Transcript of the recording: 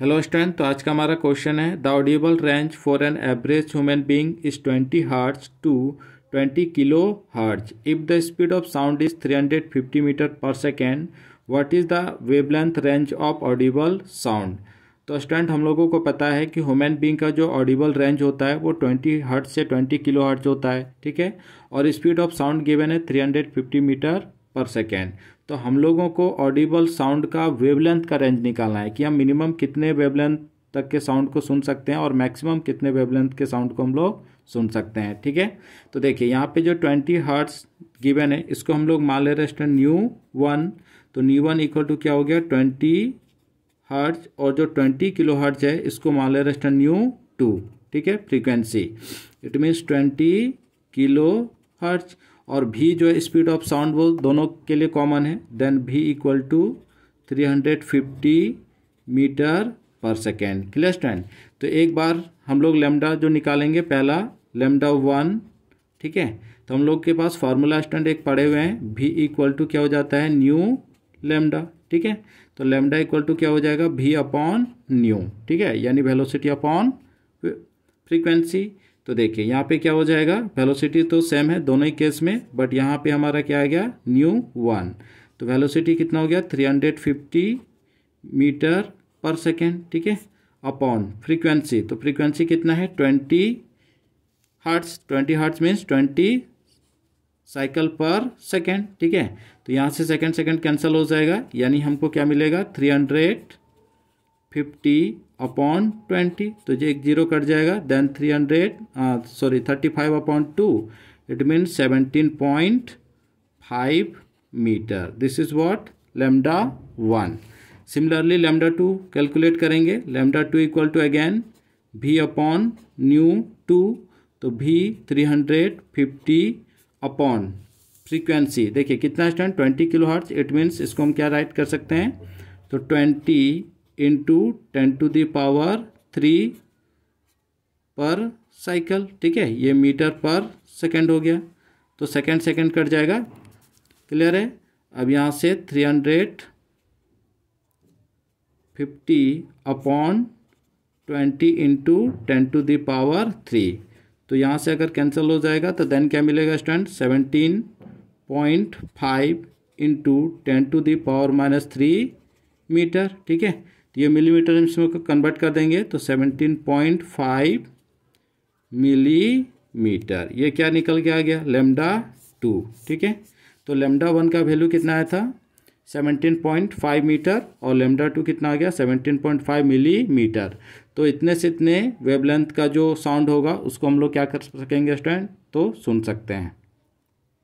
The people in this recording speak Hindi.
हेलो स्टूडेंट तो आज का हमारा क्वेश्चन है the audible range for an average human being is 20 hertz to 20 kilo hertz if the speed of sound is 350 metre per second what is the wavelength range of audible sound तो स्टूडेंट हम लोगों को पता है कि ह्यूमन बींग का जो ऑडिबल रेंज होता है वो 20 हर्ट से 20 किलो हर्ट्ज होता है ठीक है और स्पीड ऑफ साउंड गिवन है 350 मीटर पर सेकेंड तो हम लोगों को ऑडिबल साउंड का वेवलेंथ का रेंज निकालना है कि हम मिनिमम कितने वेवलेंथ तक के साउंड को सुन सकते हैं और मैक्सिमम कितने वेवलेंथ के साउंड को हम लोग सुन सकते हैं ठीक है तो देखिए यहाँ पे जो ट्वेंटी हर्ट्स गिवन है इसको हम लोग मान ले रहे हैं न्यू वन तो न्यू वन इक्वल टू क्या हो गया ट्वेंटी हर्ट्स और जो ट्वेंटी किलो हर्ट्स है इसको मान ले रहे न्यू टू ठीक है frequency it means twenty kilo hertz और भी जो है स्पीड ऑफ साउंड वो दोनों के लिए कॉमन है then V equal to three hundred fifty metre per second clear stand तो एक बार हम लोग लेमडा जो निकालेंगे पहला लेमडा वन ठीक है तो हम लोग के पास फार्मूला स्टैंड एक पड़े हुए हैं भी इक्वल टू क्या हो जाता है न्यू लेमडा ठीक है तो लेमडा इक्वल टू क्या हो जाएगा भी अपॉन न्यू ठीक है यानी वेलोसिटी अपॉन फ्रीक्वेंसी तो देखिए यहाँ पे क्या हो जाएगा वेलोसिटी तो सेम है दोनों ही केस में बट यहाँ पे हमारा क्या आ गया न्यू वन तो वेलोसिटी कितना हो गया 350 मीटर पर सेकेंड ठीक है अपॉन फ्रीक्वेंसी तो फ्रीक्वेंसी कितना है 20 hertz 20 hertz means 20 cycle per second ठीक है तो यहाँ से सेकेंड सेकेंड कैंसिल हो जाएगा यानी हमको क्या मिलेगा थ्री फिफ्टी अपॉन ट्वेंटी तो ये एक जीरो कट जाएगा then three hundred sorry thirty five upon two it means seventeen point five metre this is what lambda one similarly lambda two calculate करेंगे lambda two equal to again V upon nu two तो V three hundred fifty upon frequency देखिए कितना stand twenty kilo hertz it means इसको हम क्या राइट कर सकते हैं तो twenty into ten to the power three पर साइकिल ठीक है ये मीटर पर सेकेंड हो गया तो सेकेंड सेकेंड कट जाएगा क्लियर है अब यहाँ से three hundred fifty upon twenty into ten to the power three तो यहाँ से अगर कैंसिल हो जाएगा तो देन क्या मिलेगा student seventeen point five into ten to the power minus three metre ठीक है ये मिलीमीटर में कन्वर्ट कर देंगे तो सेवनटीन पॉइंट फाइव मिलीमीटर ये क्या निकल के आ गया लेमडा टू ठीक है तो लेमडा वन का वैल्यू कितना आया था सेवनटीन पॉइंट फाइव मीटर और लेमडा टू कितना आ गया सेवनटीन पॉइंट फाइव मीटर तो इतने से इतने वेवलेंथ का जो साउंड होगा उसको हम लोग क्या कर सकेंगे स्टूडेंट तो सुन सकते हैं